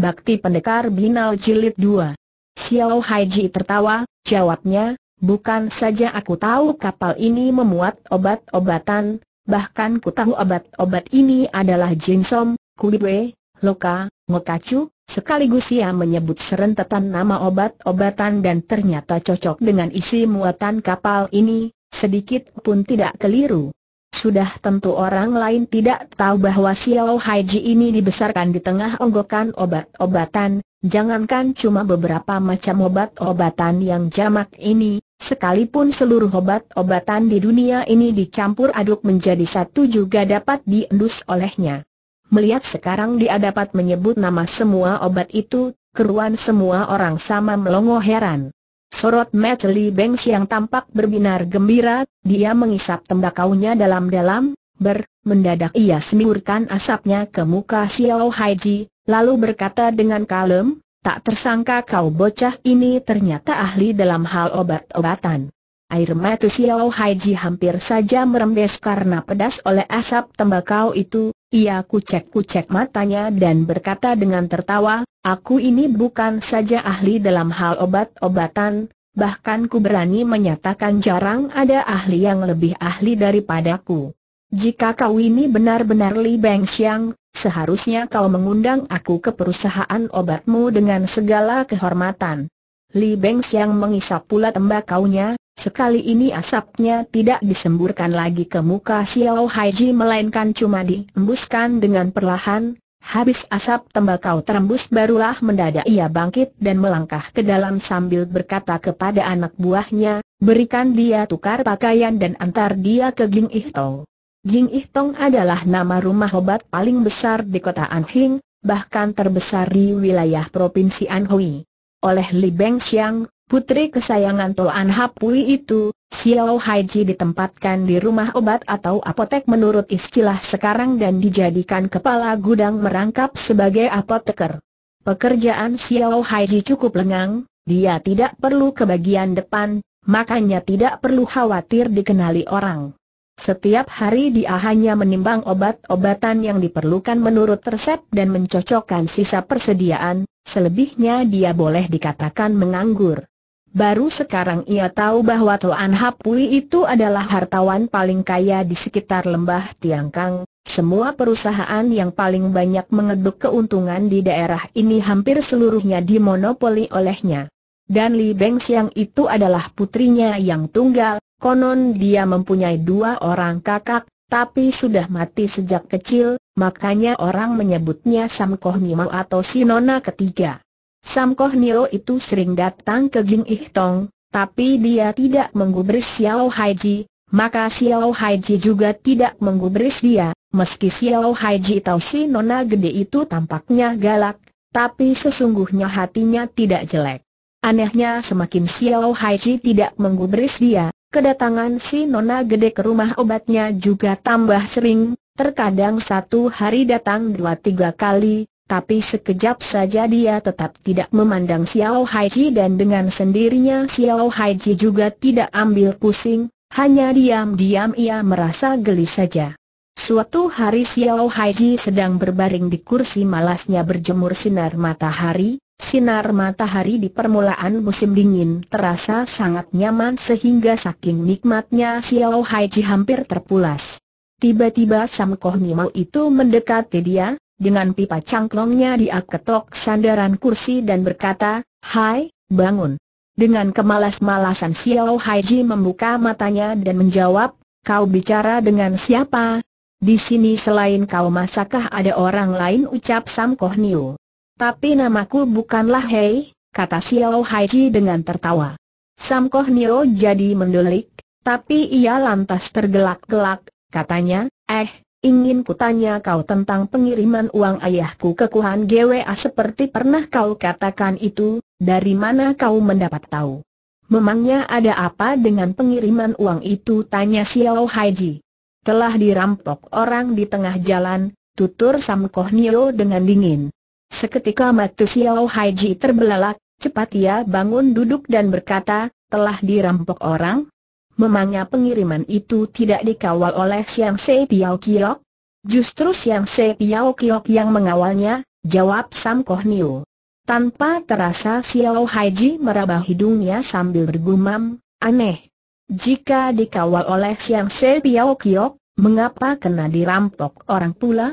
Bakti Pendekar Binal Jilid 2 Xiao Haiji tertawa, jawabnya, bukan saja aku tahu kapal ini memuat obat-obatan, bahkan ku tahu obat-obat ini adalah jinsom, kuibwe, loka, ngokacu, sekaligus ia menyebut serentetan nama obat-obatan dan ternyata cocok dengan isi muatan kapal ini, sedikit pun tidak keliru. Sudah tentu orang lain tidak tahu bahwa Xiao Haiji ini dibesarkan di tengah onggokan obat-obatan, jangankan cuma beberapa macam obat-obatan yang jamak ini, sekalipun seluruh obat-obatan di dunia ini dicampur aduk menjadi satu juga dapat diendus olehnya. Melihat sekarang dia dapat menyebut nama semua obat itu, keruan semua orang sama melongo heran. Sorot mata Li Bengs yang tampak berbinar gembira, dia mengisap tembakaunya dalam-dalam, ber, mendadak ia semburkan asapnya ke muka Xiao Haiji, lalu berkata dengan kalem, tak tersangka kau bocah ini ternyata ahli dalam hal obat-obatan. Air mata Xiao Haiji hampir saja merembes karena pedas oleh asap tembakau itu, ia kucek-kucek matanya dan berkata dengan tertawa, aku ini bukan saja ahli dalam hal obat-obatan, bahkan ku berani menyatakan jarang ada ahli yang lebih ahli daripadaku. Jika kau ini benar-benar Li Xiang, seharusnya kau mengundang aku ke perusahaan obatmu dengan segala kehormatan. Li Beng Xiang mengisap pula tembakaunya, sekali ini asapnya tidak disemburkan lagi ke muka Xiao Haiji melainkan cuma diembuskan dengan perlahan, habis asap tembakau terembus barulah mendadak ia bangkit dan melangkah ke dalam sambil berkata kepada anak buahnya, berikan dia tukar pakaian dan antar dia ke Ging Ih Tong. Ging Ih adalah nama rumah obat paling besar di kota Anhing, bahkan terbesar di wilayah Provinsi Anhui oleh Li Beng Xiang, putri kesayangan Toan Hapui itu, Xiao Haiji ditempatkan di rumah obat atau apotek menurut istilah sekarang dan dijadikan kepala gudang merangkap sebagai apoteker. Pekerjaan Xiao Haiji cukup lengang, dia tidak perlu ke bagian depan, makanya tidak perlu khawatir dikenali orang. Setiap hari dia hanya menimbang obat-obatan yang diperlukan menurut resep dan mencocokkan sisa persediaan, selebihnya dia boleh dikatakan menganggur. Baru sekarang ia tahu bahwa tuan Hapui itu adalah hartawan paling kaya di sekitar lembah Tiangkang. Semua perusahaan yang paling banyak mengeduk keuntungan di daerah ini hampir seluruhnya dimonopoli olehnya. Dan Li Bengxiang itu adalah putrinya yang tunggal, Konon dia mempunyai dua orang kakak, tapi sudah mati sejak kecil, makanya orang menyebutnya Samkoh Nio atau Sinona ketiga. Samkoh Nio itu sering datang ke Ging Ih Tong, tapi dia tidak menggubris Xiao Haiji, maka Xiao Haiji juga tidak menggubris dia, meski Xiao Haiji tahu Sinona nona gede itu tampaknya galak, tapi sesungguhnya hatinya tidak jelek. Anehnya semakin Xiao Haiji tidak menggubris dia, Kedatangan si Nona Gede ke rumah obatnya juga tambah sering, terkadang satu hari datang dua tiga kali, tapi sekejap saja dia tetap tidak memandang Xiao Haiji dan dengan sendirinya Xiao Haiji juga tidak ambil pusing, hanya diam-diam ia merasa geli saja. Suatu hari Xiao Haiji sedang berbaring di kursi malasnya berjemur sinar matahari, Sinar matahari di permulaan musim dingin terasa sangat nyaman sehingga saking nikmatnya Xiao Haiji hampir terpulas. Tiba-tiba Sam Koh Nimo itu mendekati dia, dengan pipa cangklongnya dia ketok sandaran kursi dan berkata, Hai, bangun. Dengan kemalas-malasan Xiao Haiji membuka matanya dan menjawab, Kau bicara dengan siapa? Di sini selain kau masakah ada orang lain ucap Sam Koh Niu. Tapi namaku bukanlah Hei, kata Xiao Haiji dengan tertawa. Sam Koh Nio jadi mendulik, tapi ia lantas tergelak-gelak, katanya, eh, ingin kutanya kau tentang pengiriman uang ayahku ke Kuhan GWA seperti pernah kau katakan itu, dari mana kau mendapat tahu? Memangnya ada apa dengan pengiriman uang itu tanya Xiao Haiji. Telah dirampok orang di tengah jalan, tutur Sam Koh Nio dengan dingin. Seketika mata Xiao Haiji terbelalak, cepat ia bangun duduk dan berkata, telah dirampok orang? Memangnya pengiriman itu tidak dikawal oleh Siang Se Tiao Kiok? Justru Siang Se Tiao Kiok yang mengawalnya, jawab Sam Koh Niu. Tanpa terasa Xiao Haiji meraba hidungnya sambil bergumam, aneh. Jika dikawal oleh Siang Se Tiao Kiok, mengapa kena dirampok orang pula?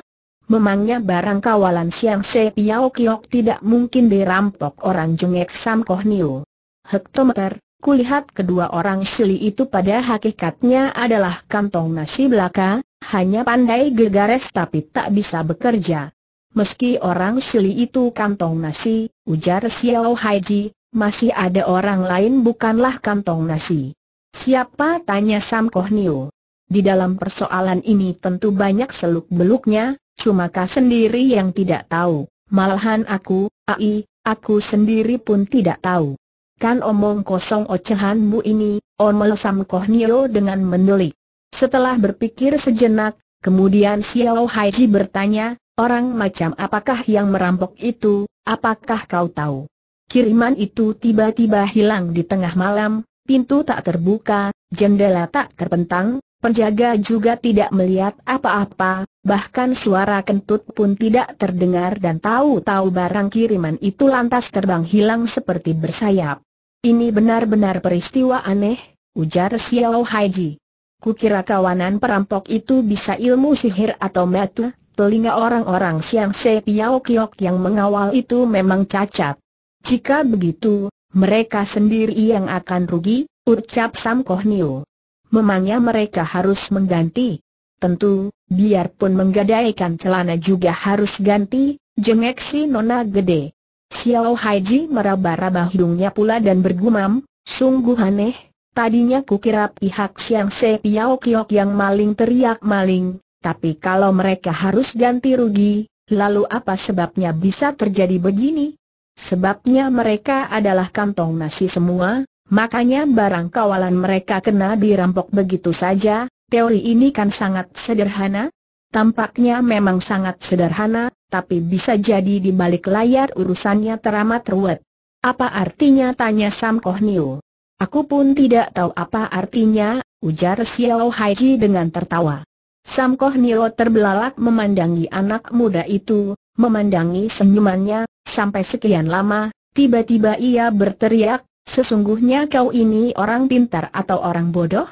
Memangnya barang kawalan Siang Se Piao Kiok tidak mungkin dirampok orang jengek Sam Koh Niu. Hektometer, kulihat kedua orang Sili itu pada hakikatnya adalah kantong nasi belaka, hanya pandai gegares tapi tak bisa bekerja. Meski orang Sili itu kantong nasi, ujar Xiao Haiji, masih ada orang lain bukanlah kantong nasi. Siapa tanya Sam Koh Niu? Di dalam persoalan ini tentu banyak seluk-beluknya, cuma kau sendiri yang tidak tahu, malahan aku, ai, aku sendiri pun tidak tahu. Kan omong kosong ocehanmu ini, omel Sam Koh Nio dengan mendelik. Setelah berpikir sejenak, kemudian Xiao Haiji bertanya, orang macam apakah yang merampok itu, apakah kau tahu? Kiriman itu tiba-tiba hilang di tengah malam, pintu tak terbuka, jendela tak terpentang, Penjaga juga tidak melihat apa-apa, bahkan suara kentut pun tidak terdengar dan tahu-tahu barang kiriman itu lantas terbang hilang seperti bersayap. Ini benar-benar peristiwa aneh, ujar Xiao Haiji. Kukira kawanan perampok itu bisa ilmu sihir atau metu. telinga orang-orang siang Se Piao Kiok yang mengawal itu memang cacat. Jika begitu, mereka sendiri yang akan rugi, ucap Sam Koh Niu memangnya mereka harus mengganti? Tentu, biarpun menggadaikan celana juga harus ganti, jengek si nona gede. Xiao Haiji meraba-raba hidungnya pula dan bergumam, sungguh aneh, tadinya kukira pihak Siang Se Piao Kiok yang maling teriak maling, tapi kalau mereka harus ganti rugi, lalu apa sebabnya bisa terjadi begini? Sebabnya mereka adalah kantong nasi semua, Makanya barang kawalan mereka kena dirampok begitu saja, teori ini kan sangat sederhana. Tampaknya memang sangat sederhana, tapi bisa jadi di balik layar urusannya teramat ruwet. Apa artinya tanya Sam Koh Niu. Aku pun tidak tahu apa artinya, ujar Xiao Haiji dengan tertawa. Sam Koh Niu terbelalak memandangi anak muda itu, memandangi senyumannya, sampai sekian lama, tiba-tiba ia berteriak, Sesungguhnya kau ini orang pintar atau orang bodoh?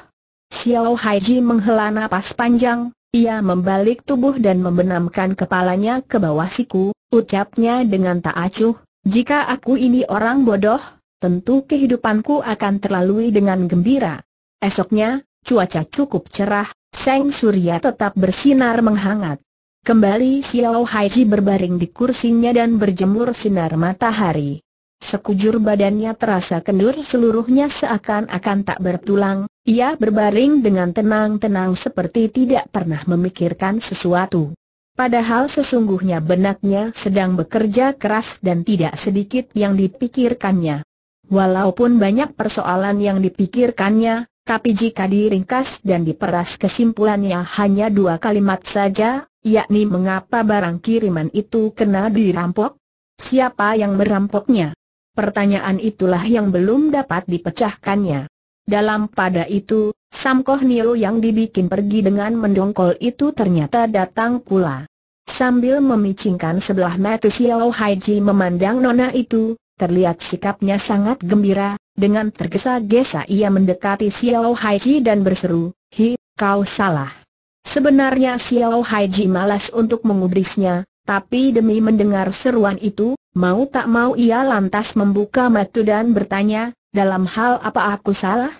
Xiao Haiji menghela nafas panjang, ia membalik tubuh dan membenamkan kepalanya ke bawah siku, ucapnya dengan tak acuh, jika aku ini orang bodoh, tentu kehidupanku akan terlalui dengan gembira. Esoknya, cuaca cukup cerah, Seng Surya tetap bersinar menghangat. Kembali Xiao Haiji berbaring di kursinya dan berjemur sinar matahari. Sekujur badannya terasa kendur seluruhnya seakan-akan tak bertulang, ia berbaring dengan tenang-tenang seperti tidak pernah memikirkan sesuatu. Padahal sesungguhnya benaknya sedang bekerja keras dan tidak sedikit yang dipikirkannya. Walaupun banyak persoalan yang dipikirkannya, tapi jika diringkas dan diperas kesimpulannya hanya dua kalimat saja, yakni mengapa barang kiriman itu kena dirampok? Siapa yang merampoknya? Pertanyaan itulah yang belum dapat dipecahkannya. Dalam pada itu, Samkoh Nio yang dibikin pergi dengan mendongkol itu ternyata datang pula. Sambil memicingkan sebelah mata Xiao Haiji memandang nona itu, terlihat sikapnya sangat gembira, dengan tergesa-gesa ia mendekati Xiao Haiji dan berseru, Hi, kau salah. Sebenarnya Xiao Haiji malas untuk mengubrisnya, tapi demi mendengar seruan itu, mau tak mau ia lantas membuka mata dan bertanya, dalam hal apa aku salah?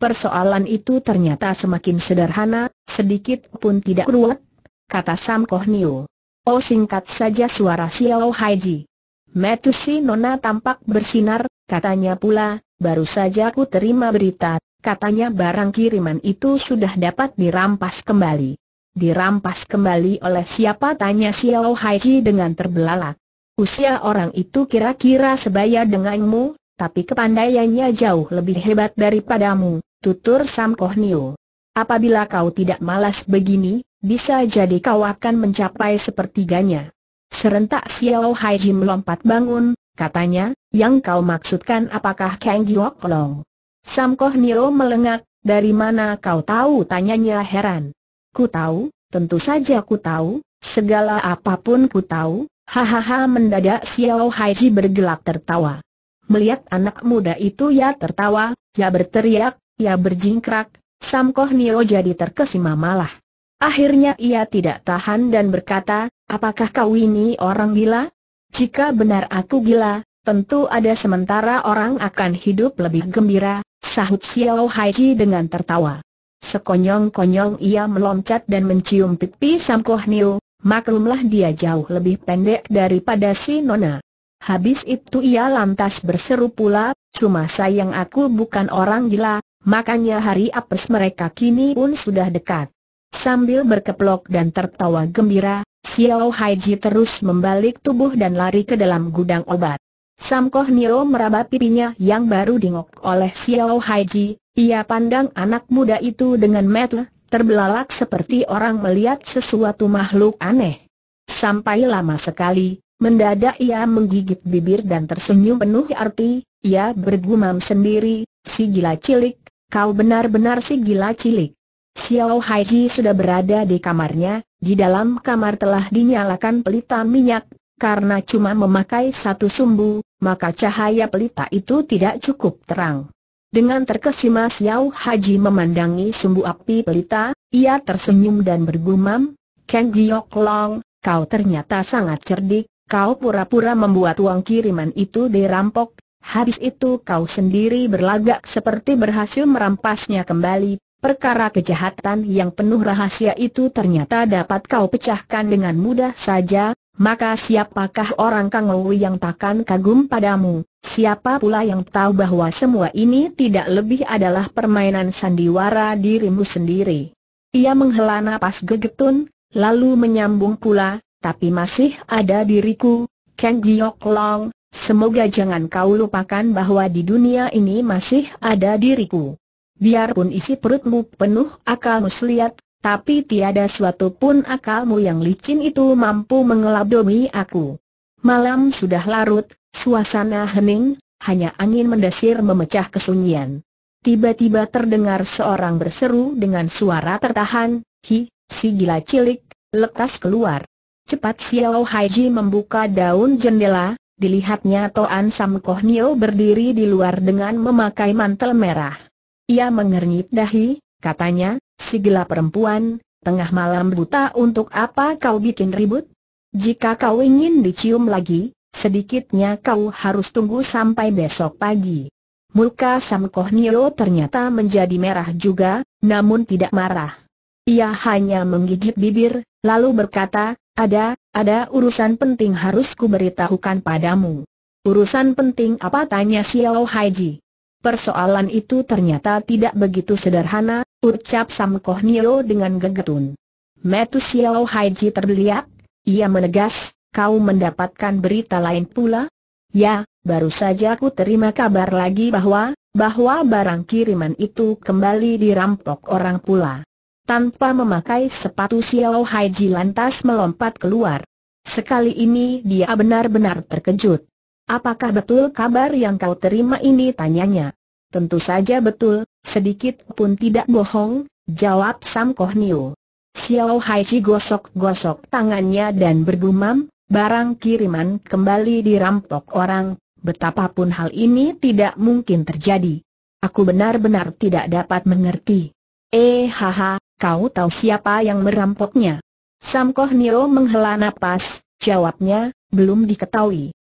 Persoalan itu ternyata semakin sederhana, sedikit pun tidak ruwet, kata Sam Kohnio. Oh singkat saja suara Xiao Haiji. Metu si Nona tampak bersinar, katanya pula, baru saja ku terima berita, katanya barang kiriman itu sudah dapat dirampas kembali. Dirampas kembali oleh siapa tanya Xiao Haiji dengan terbelalak. Usia orang itu kira-kira sebaya denganmu, tapi kepandaiannya jauh lebih hebat daripadamu, tutur Sam Koh Niu. Apabila kau tidak malas begini, bisa jadi kau akan mencapai sepertiganya. Serentak Xiao Haiji melompat bangun, katanya, yang kau maksudkan apakah Kang Giok Long? Sam Koh Nio melengak, dari mana kau tahu tanyanya heran. Ku tahu, tentu saja ku tahu, segala apapun ku tahu, hahaha mendadak Xiao Haiji bergelak tertawa. Melihat anak muda itu ya tertawa, ya berteriak, ya berjingkrak, Samkoh Nio jadi terkesima malah. Akhirnya ia tidak tahan dan berkata, apakah kau ini orang gila? Jika benar aku gila, tentu ada sementara orang akan hidup lebih gembira, sahut Xiao Haiji dengan tertawa. Sekonyong-konyong ia meloncat dan mencium pipi Samkoh Niu, maklumlah dia jauh lebih pendek daripada si Nona. Habis itu ia lantas berseru pula, cuma sayang aku bukan orang gila, makanya hari apes mereka kini pun sudah dekat. Sambil berkeplok dan tertawa gembira, Xiao Haiji terus membalik tubuh dan lari ke dalam gudang obat. Sam Koh Nio meraba pipinya yang baru dingok oleh Xiao Haiji, ia pandang anak muda itu dengan mata terbelalak seperti orang melihat sesuatu makhluk aneh. Sampai lama sekali, mendadak ia menggigit bibir dan tersenyum penuh arti, ia bergumam sendiri, si gila cilik, kau benar-benar si gila cilik. Xiao Haiji sudah berada di kamarnya, di dalam kamar telah dinyalakan pelita minyak, karena cuma memakai satu sumbu, maka cahaya pelita itu tidak cukup terang. Dengan terkesima Xiao Haji memandangi sumbu api pelita, ia tersenyum dan bergumam, Kang Giok Long, kau ternyata sangat cerdik, kau pura-pura membuat uang kiriman itu dirampok, habis itu kau sendiri berlagak seperti berhasil merampasnya kembali, Perkara kejahatan yang penuh rahasia itu ternyata dapat kau pecahkan dengan mudah saja, maka siapakah orang Kangou yang takkan kagum padamu? Siapa pula yang tahu bahwa semua ini tidak lebih adalah permainan sandiwara dirimu sendiri? Ia menghela napas gegetun, lalu menyambung pula, tapi masih ada diriku, Kang Giok Long, semoga jangan kau lupakan bahwa di dunia ini masih ada diriku. Biarpun isi perutmu penuh akal muslihat, tapi tiada suatu pun akalmu yang licin itu mampu mengelabdomi aku. Malam sudah larut, suasana hening, hanya angin mendesir memecah kesunyian. Tiba-tiba terdengar seorang berseru dengan suara tertahan, Hi, si gila cilik, lekas keluar. Cepat Xiao Haiji membuka daun jendela, dilihatnya Toan Sam Koh Nio berdiri di luar dengan memakai mantel merah. Ia mengernyit dahi, Katanya, si gelap perempuan, tengah malam buta untuk apa kau bikin ribut? Jika kau ingin dicium lagi, sedikitnya kau harus tunggu sampai besok pagi. Muka Sam Koh Nio ternyata menjadi merah juga, namun tidak marah. Ia hanya menggigit bibir, lalu berkata, ada, ada urusan penting harus kuberitahukan padamu. Urusan penting apa tanya Xiao Haiji. Persoalan itu ternyata tidak begitu sederhana, Ucap Sam Koh Nio dengan gegetun. Metu Xiao Haiji terbeliak, ia menegas, kau mendapatkan berita lain pula? Ya, baru saja ku terima kabar lagi bahwa, bahwa barang kiriman itu kembali dirampok orang pula. Tanpa memakai sepatu Xiao Haiji lantas melompat keluar. Sekali ini dia benar-benar terkejut. Apakah betul kabar yang kau terima ini tanyanya? Tentu saja betul, Sedikit pun tidak bohong, jawab Sam Kohnio. Xiao Haiji gosok-gosok tangannya dan bergumam, barang kiriman kembali dirampok orang, betapapun hal ini tidak mungkin terjadi. Aku benar-benar tidak dapat mengerti. Eh haha, kau tahu siapa yang merampoknya? Sam Kohnio menghela nafas, jawabnya, belum diketahui.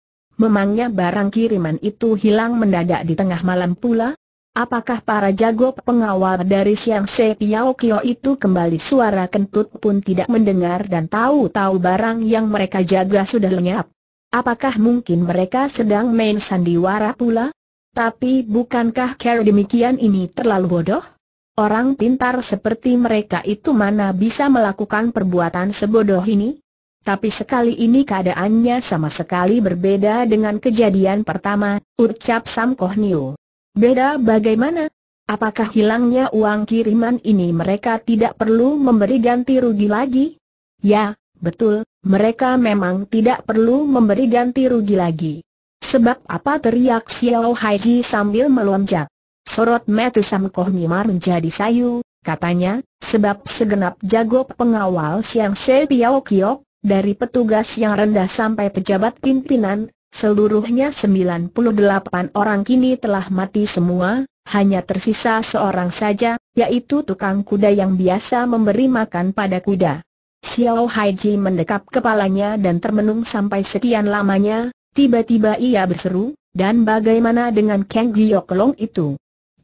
Memangnya barang kiriman itu hilang mendadak di tengah malam pula? Apakah para jago pengawal dari Siang Se Piao Kio itu kembali suara kentut pun tidak mendengar dan tahu-tahu barang yang mereka jaga sudah lenyap? Apakah mungkin mereka sedang main sandiwara pula? Tapi bukankah cara demikian ini terlalu bodoh? Orang pintar seperti mereka itu mana bisa melakukan perbuatan sebodoh ini? Tapi sekali ini keadaannya sama sekali berbeda dengan kejadian pertama, ucap Sam Koh Niu. Beda bagaimana? Apakah hilangnya uang kiriman ini mereka tidak perlu memberi ganti rugi lagi? Ya, betul, mereka memang tidak perlu memberi ganti rugi lagi. Sebab apa teriak Xiao Haiji sambil melonjak. Sorot mata Sam Koh Mimar menjadi sayu, katanya, sebab segenap jago pengawal Siang Se Piao Kiok, dari petugas yang rendah sampai pejabat pimpinan, Seluruhnya 98 orang kini telah mati semua, hanya tersisa seorang saja, yaitu tukang kuda yang biasa memberi makan pada kuda. Xiao Haiji mendekap kepalanya dan termenung sampai sekian lamanya, tiba-tiba ia berseru, dan bagaimana dengan Kang Long itu?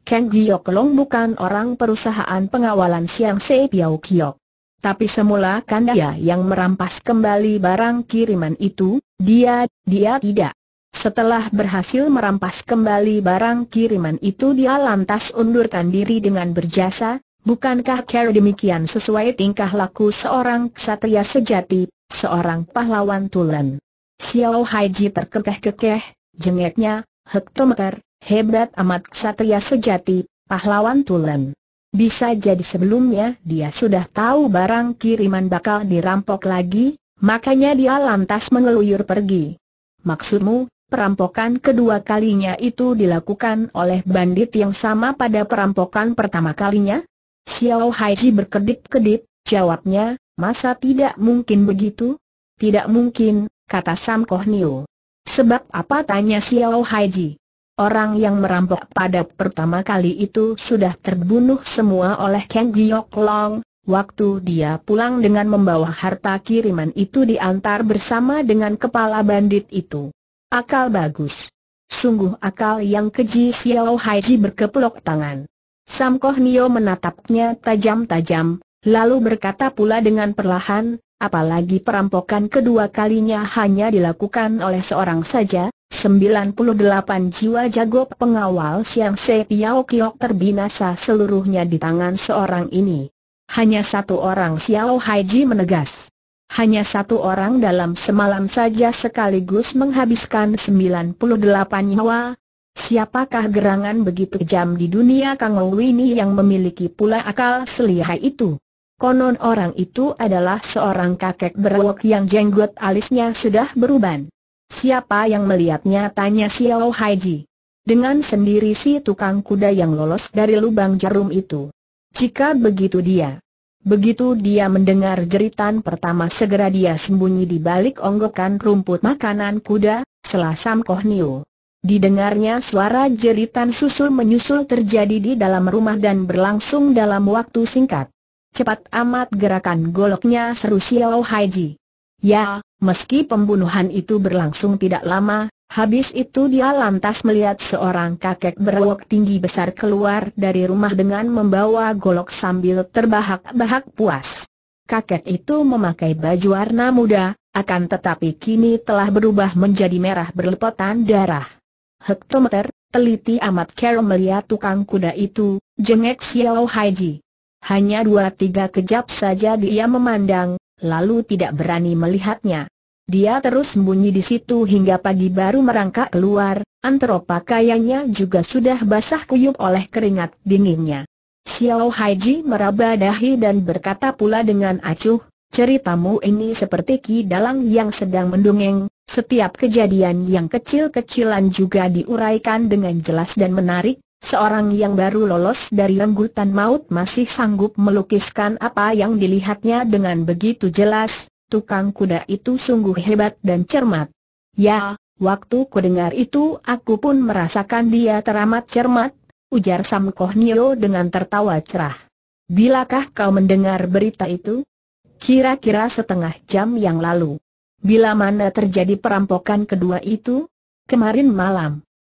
Kang Long bukan orang perusahaan pengawalan Siang Se Piao Kiok. Tapi semula kan dia yang merampas kembali barang kiriman itu, dia, dia tidak. Setelah berhasil merampas kembali barang kiriman itu dia lantas undurkan diri dengan berjasa, bukankah kera demikian sesuai tingkah laku seorang ksatria sejati, seorang pahlawan tulen. Xiao Haiji terkekeh-kekeh, jengeknya, hektometer, hebat amat ksatria sejati, pahlawan tulen. Bisa jadi sebelumnya dia sudah tahu barang kiriman bakal dirampok lagi, makanya dia lantas mengeluyur pergi. Maksudmu, perampokan kedua kalinya itu dilakukan oleh bandit yang sama pada perampokan pertama kalinya? Xiao Haiji berkedip-kedip, jawabnya, masa tidak mungkin begitu? Tidak mungkin, kata Sam Koh Niu. Sebab apa tanya Xiao Haiji? Orang yang merampok pada pertama kali itu sudah terbunuh semua oleh Kang Giok Long, waktu dia pulang dengan membawa harta kiriman itu diantar bersama dengan kepala bandit itu. Akal bagus. Sungguh akal yang keji Xiao Haiji berkepelok tangan. Sam Koh Nio menatapnya tajam-tajam, lalu berkata pula dengan perlahan, apalagi perampokan kedua kalinya hanya dilakukan oleh seorang saja, 98 jiwa jago pengawal Siang Se Piao Kiok terbinasa seluruhnya di tangan seorang ini. Hanya satu orang Xiao Haiji menegas. Hanya satu orang dalam semalam saja sekaligus menghabiskan 98 nyawa. Siapakah gerangan begitu kejam di dunia Kang Wini yang memiliki pula akal selihai itu? Konon orang itu adalah seorang kakek berwok yang jenggot alisnya sudah beruban. Siapa yang melihatnya tanya Xiao Haiji. Dengan sendiri si tukang kuda yang lolos dari lubang jarum itu. Jika begitu dia. Begitu dia mendengar jeritan pertama segera dia sembunyi di balik onggokan rumput makanan kuda, selasam Koh Niu. Didengarnya suara jeritan susul menyusul terjadi di dalam rumah dan berlangsung dalam waktu singkat. Cepat amat gerakan goloknya seru Xiao Haiji. Ya, Meski pembunuhan itu berlangsung tidak lama, habis itu dia lantas melihat seorang kakek berwok tinggi besar keluar dari rumah dengan membawa golok sambil terbahak-bahak puas. Kakek itu memakai baju warna muda, akan tetapi kini telah berubah menjadi merah berlepotan darah. Hektometer, teliti amat Carol melihat tukang kuda itu, jengek Xiao Haiji. Hanya dua tiga kejap saja dia memandang, lalu tidak berani melihatnya. Dia terus sembunyi di situ hingga pagi baru merangkak keluar, antara pakaiannya juga sudah basah kuyup oleh keringat dinginnya. Xiao Haiji meraba dahi dan berkata pula dengan acuh, ceritamu ini seperti Ki Dalang yang sedang mendongeng, setiap kejadian yang kecil-kecilan juga diuraikan dengan jelas dan menarik, Seorang yang baru lolos dari anggutan maut masih sanggup melukiskan apa yang dilihatnya dengan begitu jelas, tukang kuda itu sungguh hebat dan cermat. Ya, waktu ku dengar itu aku pun merasakan dia teramat cermat, ujar Sam Kohnio dengan tertawa cerah. Bilakah kau mendengar berita itu? Kira-kira setengah jam yang lalu. Bila mana terjadi perampokan kedua itu? Kemarin malam.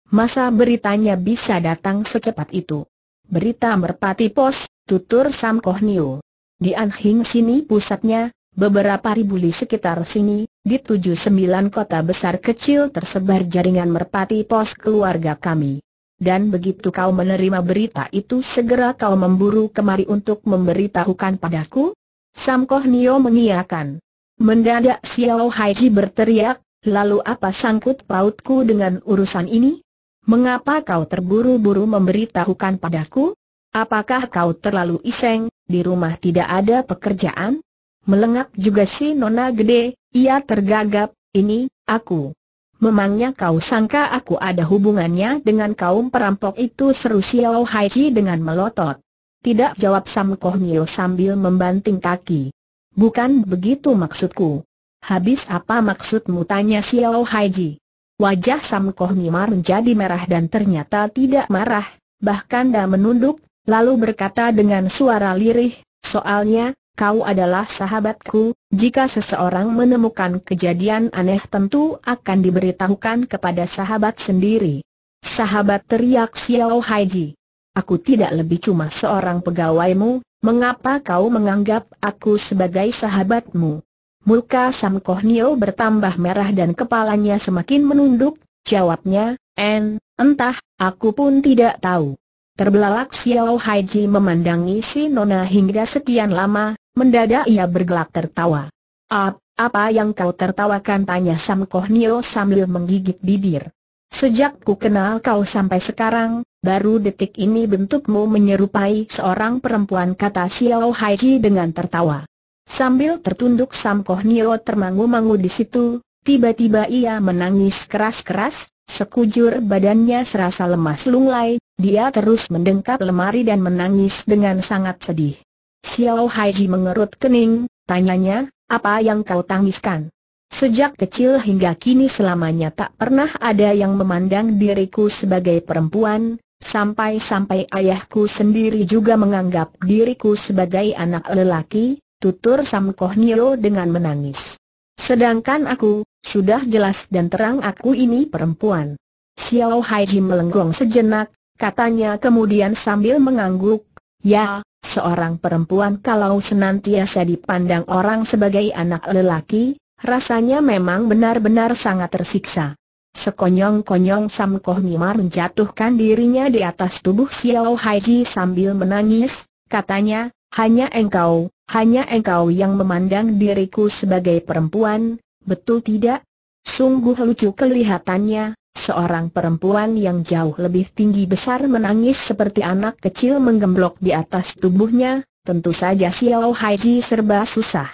Masa beritanya bisa datang secepat itu? Berita merpati pos, tutur Sam Kohnio. Di Anhing sini pusatnya, beberapa ribu li sekitar sini, di tujuh sembilan kota besar kecil tersebar jaringan merpati pos keluarga kami. Dan begitu kau menerima berita itu segera kau memburu kemari untuk memberitahukan padaku? Sam Kohnio mengiakan. Mendadak Xiao Haiji berteriak, lalu apa sangkut pautku dengan urusan ini? Mengapa kau terburu-buru memberitahukan padaku? Apakah kau terlalu iseng, di rumah tidak ada pekerjaan? Melengak juga si Nona Gede, ia tergagap, ini, aku. Memangnya kau sangka aku ada hubungannya dengan kaum perampok itu seru Xiao Haiji dengan melotot. Tidak jawab Sam Koh Nyo sambil membanting kaki. Bukan begitu maksudku. Habis apa maksudmu tanya Xiao Haiji? Wajah Sam Koh Mimar menjadi merah dan ternyata tidak marah, bahkan dah menunduk, lalu berkata dengan suara lirih, soalnya, kau adalah sahabatku, jika seseorang menemukan kejadian aneh tentu akan diberitahukan kepada sahabat sendiri. Sahabat teriak Xiao Haiji. Aku tidak lebih cuma seorang pegawaimu, mengapa kau menganggap aku sebagai sahabatmu? Muka Sam Kohnio bertambah merah dan kepalanya semakin menunduk, jawabnya, En, entah, aku pun tidak tahu. Terbelalak Xiao Haiji memandangi si Nona hingga sekian lama, mendadak ia bergelak tertawa. Ap, apa yang kau tertawakan tanya Sam Kohnio sambil menggigit bibir. Sejak ku kenal kau sampai sekarang, baru detik ini bentukmu menyerupai seorang perempuan kata Xiao Haiji dengan tertawa. Sambil tertunduk Samkoh Nio termangu-mangu di situ, tiba-tiba ia menangis keras-keras, sekujur badannya serasa lemas lunglai, dia terus mendengkap lemari dan menangis dengan sangat sedih. Xiao Haiji mengerut kening, tanyanya, apa yang kau tangiskan? Sejak kecil hingga kini selamanya tak pernah ada yang memandang diriku sebagai perempuan, sampai-sampai ayahku sendiri juga menganggap diriku sebagai anak lelaki, tutur Sam Kohnyo dengan menangis. Sedangkan aku, sudah jelas dan terang aku ini perempuan. Xiao Hai melenggong sejenak, katanya kemudian sambil mengangguk, ya, seorang perempuan kalau senantiasa dipandang orang sebagai anak lelaki, rasanya memang benar-benar sangat tersiksa. Sekonyong-konyong Sam Kohmimar menjatuhkan dirinya di atas tubuh Xiao Haiji sambil menangis, katanya, hanya engkau, hanya engkau yang memandang diriku sebagai perempuan, betul tidak? Sungguh lucu kelihatannya, seorang perempuan yang jauh lebih tinggi besar menangis seperti anak kecil menggemblok di atas tubuhnya, tentu saja Xiao Haiji serba susah.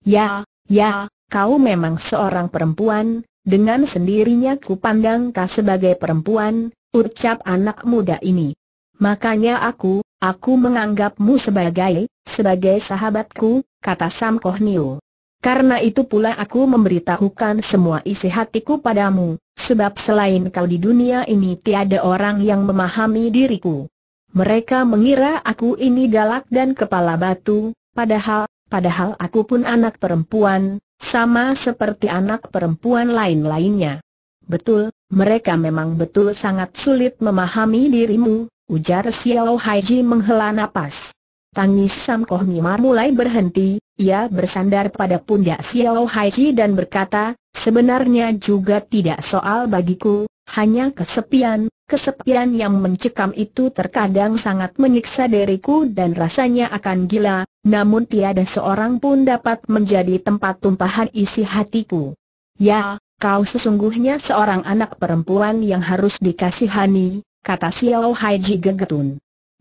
Ya, ya, kau memang seorang perempuan, dengan sendirinya ku pandang kau sebagai perempuan, ucap anak muda ini. Makanya aku, aku menganggapmu sebagai sebagai sahabatku, kata Sam Niu. Karena itu pula aku memberitahukan semua isi hatiku padamu, sebab selain kau di dunia ini tiada orang yang memahami diriku. Mereka mengira aku ini galak dan kepala batu, padahal, padahal aku pun anak perempuan, sama seperti anak perempuan lain-lainnya. Betul, mereka memang betul sangat sulit memahami dirimu, ujar Xiao Haiji menghela nafas. Tangis Sam Koh Mimar mulai berhenti, ia bersandar pada pundak Xiao Hai Chi dan berkata, sebenarnya juga tidak soal bagiku, hanya kesepian, kesepian yang mencekam itu terkadang sangat menyiksa diriku dan rasanya akan gila, namun tiada seorang pun dapat menjadi tempat tumpahan isi hatiku. Ya, kau sesungguhnya seorang anak perempuan yang harus dikasihani, kata Xiao Hai Ji gegetun.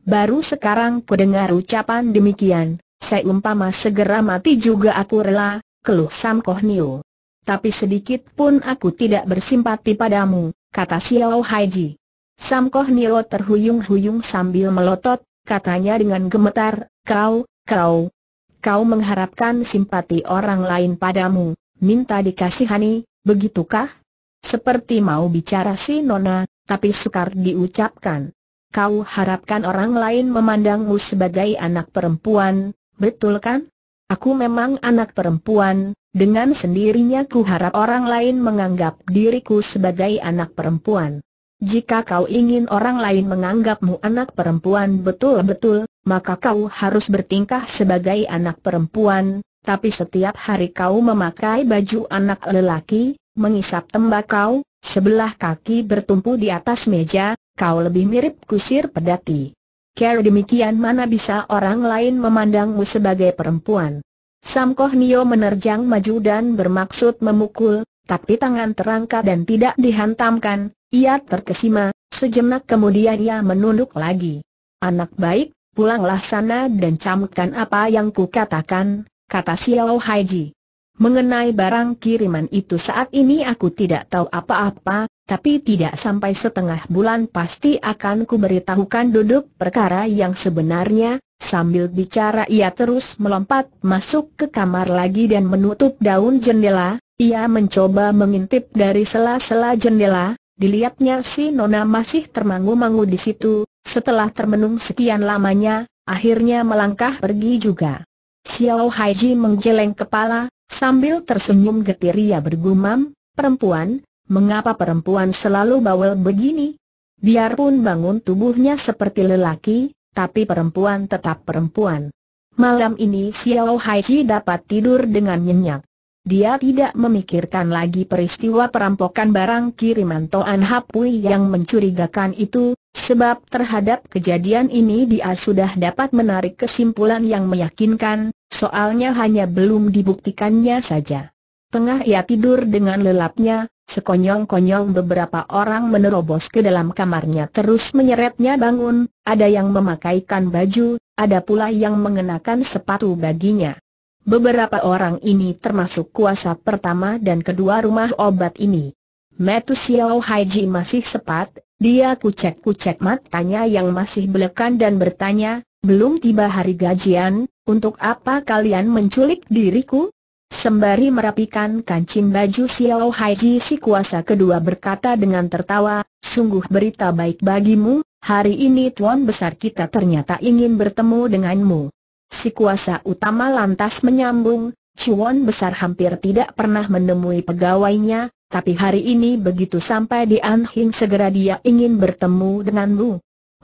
Baru sekarang ku dengar ucapan demikian, Saya umpama segera mati juga aku rela, keluh Sam Koh Niu. Tapi sedikit pun aku tidak bersimpati padamu, kata Xiao Haiji. Sam Koh Niu terhuyung-huyung sambil melotot, katanya dengan gemetar, kau, kau, kau mengharapkan simpati orang lain padamu, minta dikasihani, begitukah? Seperti mau bicara si Nona, tapi sukar diucapkan kau harapkan orang lain memandangmu sebagai anak perempuan, betul kan? Aku memang anak perempuan, dengan sendirinya ku harap orang lain menganggap diriku sebagai anak perempuan. Jika kau ingin orang lain menganggapmu anak perempuan betul-betul, maka kau harus bertingkah sebagai anak perempuan, tapi setiap hari kau memakai baju anak lelaki, mengisap tembakau, sebelah kaki bertumpu di atas meja, kau lebih mirip kusir pedati. Kalau demikian mana bisa orang lain memandangmu sebagai perempuan. Sam Koh Nio menerjang maju dan bermaksud memukul, tapi tangan terangkat dan tidak dihantamkan, ia terkesima, sejenak kemudian ia menunduk lagi. Anak baik, pulanglah sana dan camkan apa yang kukatakan, kata Xiao Haiji. Mengenai barang kiriman itu saat ini aku tidak tahu apa-apa, tapi tidak sampai setengah bulan pasti akan kuberitahukan duduk perkara yang sebenarnya, sambil bicara ia terus melompat masuk ke kamar lagi dan menutup daun jendela, ia mencoba mengintip dari sela-sela jendela, dilihatnya si Nona masih termangu-mangu di situ, setelah termenung sekian lamanya, akhirnya melangkah pergi juga. Xiao Haiji menggeleng kepala, sambil tersenyum getir ia bergumam, perempuan, mengapa perempuan selalu bawel begini? Biarpun bangun tubuhnya seperti lelaki, tapi perempuan tetap perempuan. Malam ini Xiao Haiji dapat tidur dengan nyenyak. Dia tidak memikirkan lagi peristiwa perampokan barang kiriman Toan Hapui yang mencurigakan itu, sebab terhadap kejadian ini dia sudah dapat menarik kesimpulan yang meyakinkan, soalnya hanya belum dibuktikannya saja. Tengah ia tidur dengan lelapnya, sekonyong-konyong beberapa orang menerobos ke dalam kamarnya terus menyeretnya bangun, ada yang memakaikan baju, ada pula yang mengenakan sepatu baginya. Beberapa orang ini termasuk kuasa pertama dan kedua rumah obat ini. Metu Xiao Haiji masih sepat, dia kucek-kucek matanya yang masih belekan dan bertanya, belum tiba hari gajian, untuk apa kalian menculik diriku? Sembari merapikan kancing baju Xiao Haiji si kuasa kedua berkata dengan tertawa, sungguh berita baik bagimu, hari ini tuan besar kita ternyata ingin bertemu denganmu. Si kuasa utama lantas menyambung, Cuan besar hampir tidak pernah menemui pegawainya, tapi hari ini begitu sampai di Anhing segera dia ingin bertemu denganmu.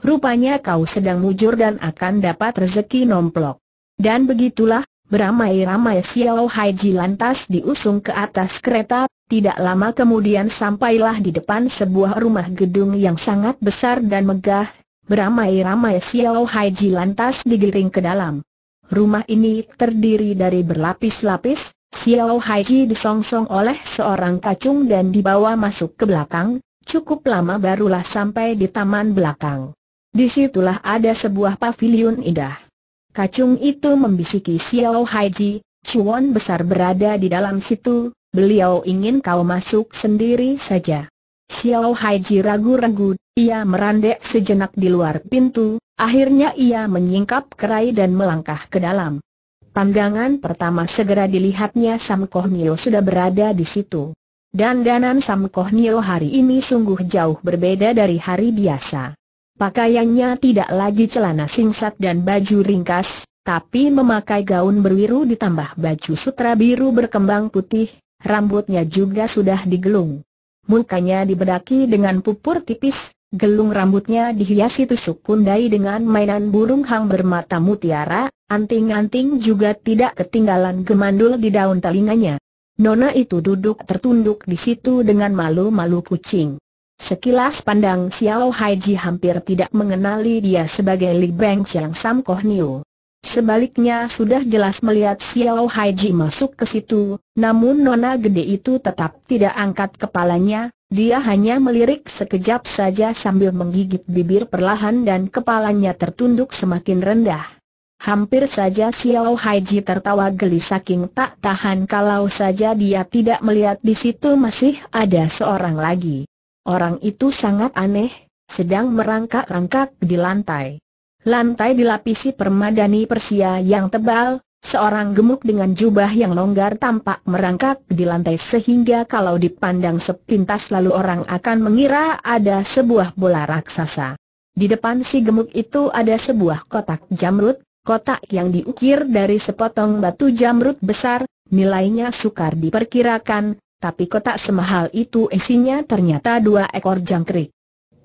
Rupanya kau sedang mujur dan akan dapat rezeki nomplok. Dan begitulah, Beramai-ramai Xiao Haiji lantas diusung ke atas kereta, tidak lama kemudian sampailah di depan sebuah rumah gedung yang sangat besar dan megah, beramai-ramai Xiao Haiji lantas digiring ke dalam. Rumah ini terdiri dari berlapis-lapis, Xiao Haiji disongsong oleh seorang kacung dan dibawa masuk ke belakang, cukup lama barulah sampai di taman belakang. Disitulah ada sebuah pavilion indah. Kacung itu membisiki Xiao Haiji, Chuan besar berada di dalam situ, beliau ingin kau masuk sendiri saja. Xiao Haiji ragu-ragu, ia merandek sejenak di luar pintu, akhirnya ia menyingkap kerai dan melangkah ke dalam. Pandangan pertama segera dilihatnya Sam Koh Nio sudah berada di situ. Dandanan Sam Koh Nio hari ini sungguh jauh berbeda dari hari biasa. Pakaiannya tidak lagi celana singkat dan baju ringkas, tapi memakai gaun berwiru ditambah baju sutra biru berkembang putih, rambutnya juga sudah digelung. Mukanya dibedaki dengan pupur tipis, gelung rambutnya dihiasi tusuk kundai dengan mainan burung hang bermata mutiara, anting-anting juga tidak ketinggalan gemandul di daun telinganya. Nona itu duduk tertunduk di situ dengan malu-malu kucing. Sekilas pandang Xiao Haiji hampir tidak mengenali dia sebagai Li Beng Chiang Sam Koh Niu. Sebaliknya sudah jelas melihat Xiao Haiji masuk ke situ, namun nona gede itu tetap tidak angkat kepalanya, dia hanya melirik sekejap saja sambil menggigit bibir perlahan dan kepalanya tertunduk semakin rendah. Hampir saja Xiao Haiji tertawa geli saking tak tahan kalau saja dia tidak melihat di situ masih ada seorang lagi. Orang itu sangat aneh, sedang merangkak-rangkak di lantai. Lantai dilapisi permadani Persia yang tebal, seorang gemuk dengan jubah yang longgar tampak merangkak di lantai sehingga kalau dipandang sepintas lalu orang akan mengira ada sebuah bola raksasa. Di depan si gemuk itu ada sebuah kotak jamrut, kotak yang diukir dari sepotong batu jamrut besar, nilainya sukar diperkirakan, tapi kotak semahal itu isinya ternyata dua ekor jangkrik.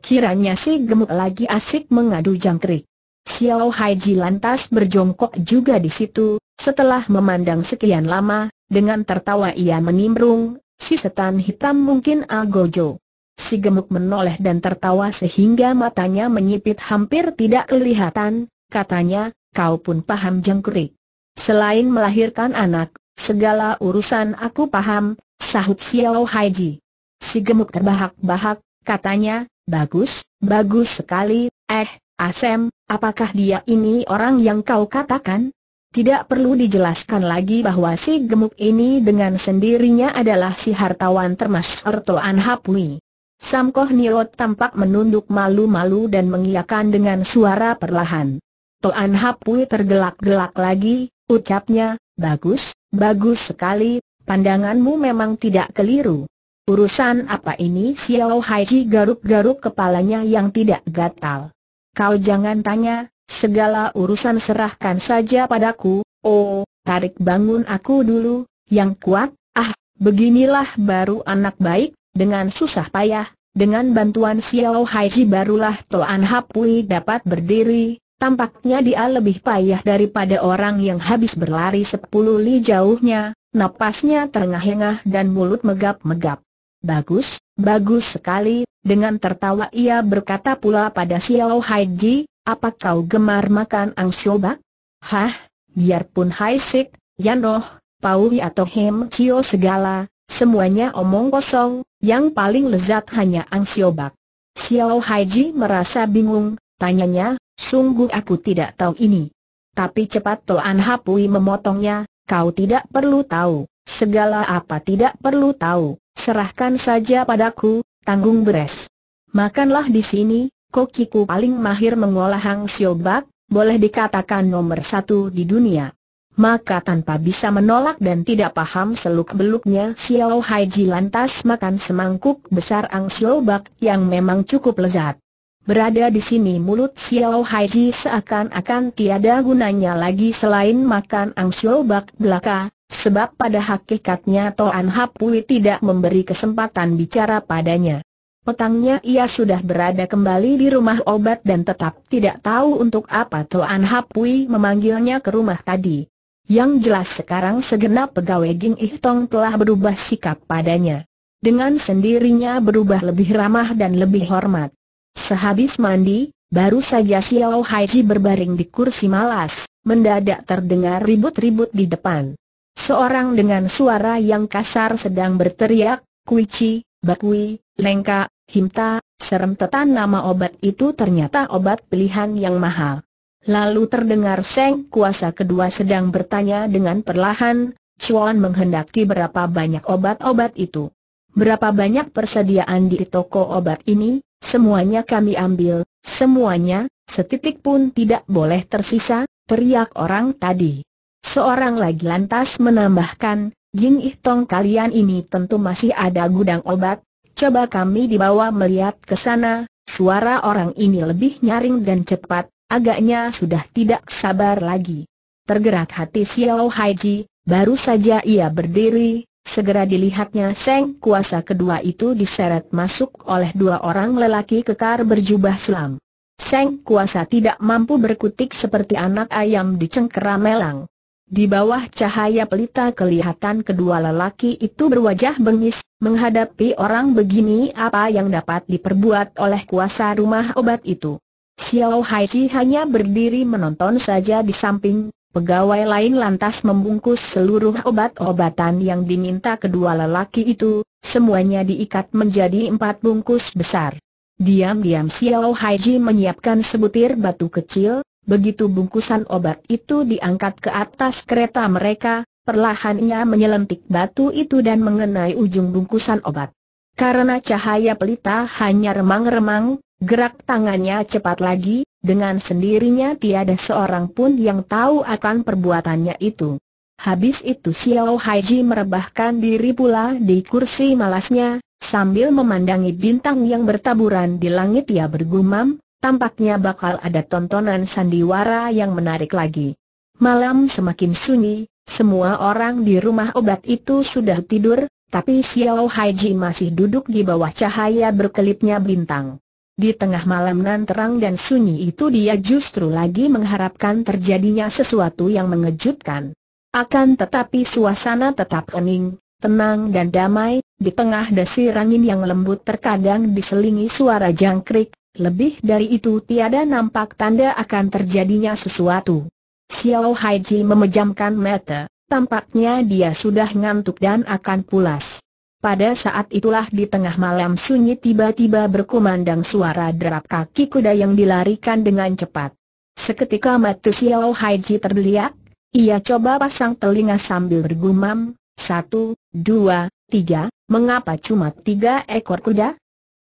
Kiranya si gemuk lagi asik mengadu jangkrik. Xiao Haiji lantas berjongkok juga di situ, setelah memandang sekian lama, dengan tertawa ia menimbrung, si setan hitam mungkin Algojo. Si gemuk menoleh dan tertawa sehingga matanya menyipit hampir tidak kelihatan, katanya, kau pun paham jangkrik. Selain melahirkan anak, segala urusan aku paham, sahut Xiao Haiji. Si gemuk terbahak-bahak, katanya, bagus, bagus sekali, eh, Asem, apakah dia ini orang yang kau katakan? Tidak perlu dijelaskan lagi bahwa si gemuk ini dengan sendirinya adalah si hartawan termasuk Toan Hapui. Samkoh Niot tampak menunduk malu-malu dan mengiyakan dengan suara perlahan. Toan Hapui tergelak-gelak lagi, ucapnya, bagus, bagus sekali, pandanganmu memang tidak keliru. Urusan apa ini Xiao Haiji garuk-garuk kepalanya yang tidak gatal. Kau jangan tanya, segala urusan serahkan saja padaku, oh, tarik bangun aku dulu, yang kuat, ah, beginilah baru anak baik, dengan susah payah, dengan bantuan Xiao Haiji barulah Toan Hapui dapat berdiri, tampaknya dia lebih payah daripada orang yang habis berlari sepuluh li jauhnya, napasnya terengah-engah dan mulut megap-megap. Bagus, bagus sekali, dengan tertawa ia berkata pula pada Xiao Haiji, apa kau gemar makan angsiobak? Hah, biarpun Hai Sik, Yanoh, Paui atau Hem Chio segala, semuanya omong kosong, yang paling lezat hanya angsiobak. Xiao Haiji merasa bingung, tanyanya, sungguh aku tidak tahu ini. Tapi cepat Toan Hapui memotongnya, kau tidak perlu tahu, segala apa tidak perlu tahu, serahkan saja padaku, tanggung beres. Makanlah di sini, kokiku paling mahir mengolah hang siobak, boleh dikatakan nomor satu di dunia. Maka tanpa bisa menolak dan tidak paham seluk-beluknya Xiao Haiji lantas makan semangkuk besar ang siobak yang memang cukup lezat. Berada di sini mulut Xiao Haiji seakan-akan tiada gunanya lagi selain makan angsyo bak belaka, sebab pada hakikatnya Toan Hapui tidak memberi kesempatan bicara padanya. Petangnya ia sudah berada kembali di rumah obat dan tetap tidak tahu untuk apa Toan Hapui memanggilnya ke rumah tadi. Yang jelas sekarang segenap pegawai Ging Ih Tong telah berubah sikap padanya. Dengan sendirinya berubah lebih ramah dan lebih hormat. Sehabis mandi, baru saja Xiao Haiji berbaring di kursi malas, mendadak terdengar ribut-ribut di depan. Seorang dengan suara yang kasar sedang berteriak, Kuici, Bakui, Lengka, Himta, serem tetan nama obat itu ternyata obat pilihan yang mahal. Lalu terdengar Seng kuasa kedua sedang bertanya dengan perlahan, Chuan menghendaki berapa banyak obat-obat itu. Berapa banyak persediaan di toko obat ini? Semuanya kami ambil, semuanya, setitik pun tidak boleh tersisa, teriak orang tadi. Seorang lagi lantas menambahkan, Ging Ih kalian ini tentu masih ada gudang obat, coba kami dibawa melihat ke sana, suara orang ini lebih nyaring dan cepat, agaknya sudah tidak sabar lagi. Tergerak hati Xiao Haiji, baru saja ia berdiri, Segera dilihatnya Seng kuasa kedua itu diseret masuk oleh dua orang lelaki kekar berjubah selam. Seng kuasa tidak mampu berkutik seperti anak ayam di cengkeram melang. Di bawah cahaya pelita kelihatan kedua lelaki itu berwajah bengis, menghadapi orang begini apa yang dapat diperbuat oleh kuasa rumah obat itu. Xiao Hai hanya berdiri menonton saja di samping, Pegawai lain lantas membungkus seluruh obat-obatan yang diminta kedua lelaki itu, semuanya diikat menjadi empat bungkus besar. Diam-diam Xiao Haiji menyiapkan sebutir batu kecil, begitu bungkusan obat itu diangkat ke atas kereta mereka, perlahannya menyelentik batu itu dan mengenai ujung bungkusan obat. Karena cahaya pelita hanya remang-remang, Gerak tangannya cepat lagi, dengan sendirinya tiada seorang pun yang tahu akan perbuatannya itu. Habis itu Xiao Haiji merebahkan diri pula di kursi malasnya, sambil memandangi bintang yang bertaburan di langit ia bergumam, tampaknya bakal ada tontonan sandiwara yang menarik lagi. Malam semakin sunyi, semua orang di rumah obat itu sudah tidur, tapi Xiao Haiji masih duduk di bawah cahaya berkelipnya bintang. Di tengah malam nan terang dan sunyi itu dia justru lagi mengharapkan terjadinya sesuatu yang mengejutkan. Akan tetapi suasana tetap kening, tenang dan damai, di tengah desir angin yang lembut terkadang diselingi suara jangkrik, lebih dari itu tiada nampak tanda akan terjadinya sesuatu. Xiao Haiji memejamkan mata, tampaknya dia sudah ngantuk dan akan pulas. Pada saat itulah di tengah malam sunyi tiba-tiba berkumandang suara derap kaki kuda yang dilarikan dengan cepat. Seketika mata Xiao Haiji terbeliak, ia coba pasang telinga sambil bergumam, satu, dua, tiga, mengapa cuma tiga ekor kuda?